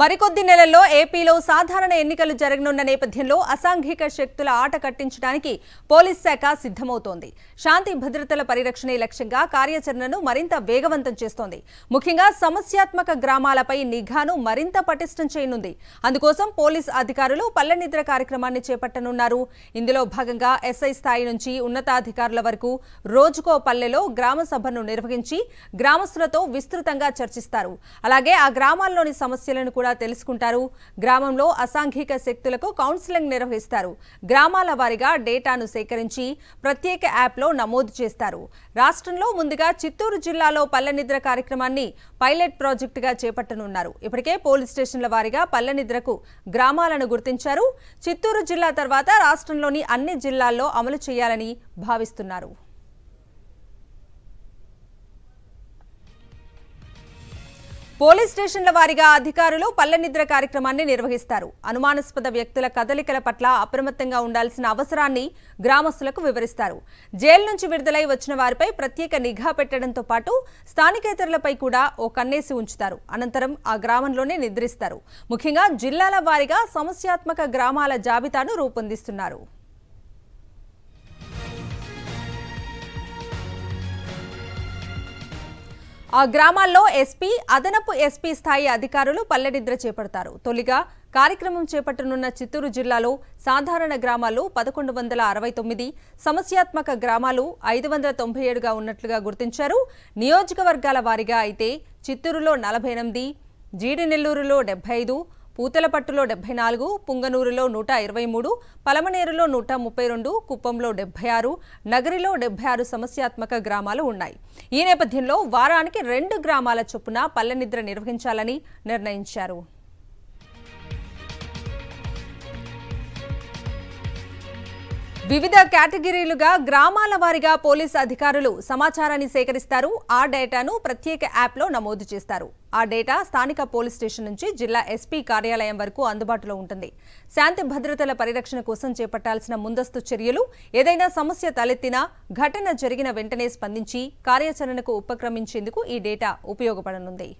మరికొద్ది నెలల్లో ఏపీలో సాధారణ ఎన్నికలు జరగనున్న నేపథ్యంలో అసాంఘిక శక్తుల ఆట కట్టించడానికి పోలీస్ శాఖ సిద్ధమవుతోంది శాంతి భద్రతల పరిరక్షణే లక్ష్యంగా కార్యాచరణను మరింత వేగవంతం చేస్తోంది ముఖ్యంగా సమస్యాత్మక గ్రామాలపై నిఘాను మరింత పటిష్టం చేయనుంది అందుకోసం పోలీస్ అధికారులు పల్లెనిద్ర కార్యక్రమాన్ని చేపట్టనున్నారు ఇందులో భాగంగా ఎస్ఐ స్థాయి నుంచి ఉన్నతాధికారుల వరకు రోజుకో పల్లెలో గ్రామ సభను నిర్వహించి గ్రామస్తులతో విస్తృతంగా చర్చిస్తారు అలాగే ఆ గ్రామాల్లోని సమస్యలను కూడా తెలుసుకుంటారు గ్రామంలో అసాంఘిక శక్తులకు కౌన్సిలింగ్ నిర్వహిస్తారు గ్రామాల వారీగా డేటాను సేకరించి ప్రత్యేక యాప్లో నమోదు చేస్తారు రాష్ట్రంలో ముందుగా చిత్తూరు జిల్లాలో పల్లెనిద్ర కార్యక్రమాన్ని పైలట్ ప్రాజెక్టుగా చేపట్టనున్నారు ఇప్పటికే పోలీస్ స్టేషన్ల వారీగా పల్లెనిద్రకు గ్రామాలను గుర్తించారు చిత్తూరు జిల్లా తర్వాత రాష్ట్రంలోని అన్ని జిల్లాల్లో అమలు చేయాలని భావిస్తున్నారు పోలీస్ స్టేషన్ల వారిగా అధికారులు పల్లెనిద్ర కార్యక్రమాన్ని నిర్వహిస్తారు అనుమానాస్పద వ్యక్తుల కదలికల పట్ల అప్రమత్తంగా ఉండాల్సిన అవసరాన్ని గ్రామస్తులకు వివరిస్తారు జైలు నుంచి విడుదలై వచ్చిన వారిపై ప్రత్యేక నిఘా పెట్టడంతో పాటు స్థానికేతరులపై కూడా ఓ కన్నేసి ఉంచుతారు అనంతరం ఆ గ్రామంలోనే నిద్రిస్తారు ముఖ్యంగా జిల్లాల వారీగా సమస్యాత్మక గ్రామాల జాబితాను రూపొందిస్తున్నారు ఆ గ్రామాల్లో ఎస్పీ అదనపు ఎస్పీ స్థాయి అధికారులు పల్లెనిద్ర చేపడతారు తొలిగా కార్యక్రమం చేపట్టనున్న చిత్తూరు జిల్లాలో సాధారణ గ్రామాలు పదకొండు వందల అరవై తొమ్మిది సమస్యాత్మక గ్రామాలు ఐదు వందల తొంభై ఏడుగా ఉన్నట్లుగా గుర్తించారు నియోజకవర్గాల వారీగా అయితే చిత్తూరులో నలభై ఎనిమిది జీడినెల్లూరులో డెబ్బై ఐదు పూతలపట్టులో డెబ్బై నాలుగు పుంగనూరులో నూట ఇరవై మూడు పలమనేరులో నూట ముప్పై రెండు కుప్పంలో డెబ్బై ఆరు నగరిలో డెబ్బై ఆరు సమస్యాత్మక గ్రామాలు ఉన్నాయి ఈ నేపథ్యంలో వారానికి రెండు గ్రామాల చొప్పున పల్లెనిద్ర నిర్వహించాలని నిర్ణయించారు వివిధ కేటగిరీలుగా గ్రామాల వారిగా పోలీసు అధికారులు సమాచారాన్ని సేకరిస్తారు ఆ డేటాను ప్రత్యేక యాప్లో నమోదు చేస్తారు ఆ డేటా స్థానిక పోలీస్ స్టేషన్ నుంచి జిల్లా ఎస్పీ కార్యాలయం వరకు అందుబాటులో ఉంటుంది శాంతి భద్రతల పరిరక్షణ కోసం చేపట్టాల్సిన ముందస్తు చర్యలు ఏదైనా సమస్య తలెత్తినా ఘటన జరిగిన వెంటనే స్పందించి కార్యాచరణకు ఉపక్రమించేందుకు ఈ డేటా ఉపయోగపడనుంది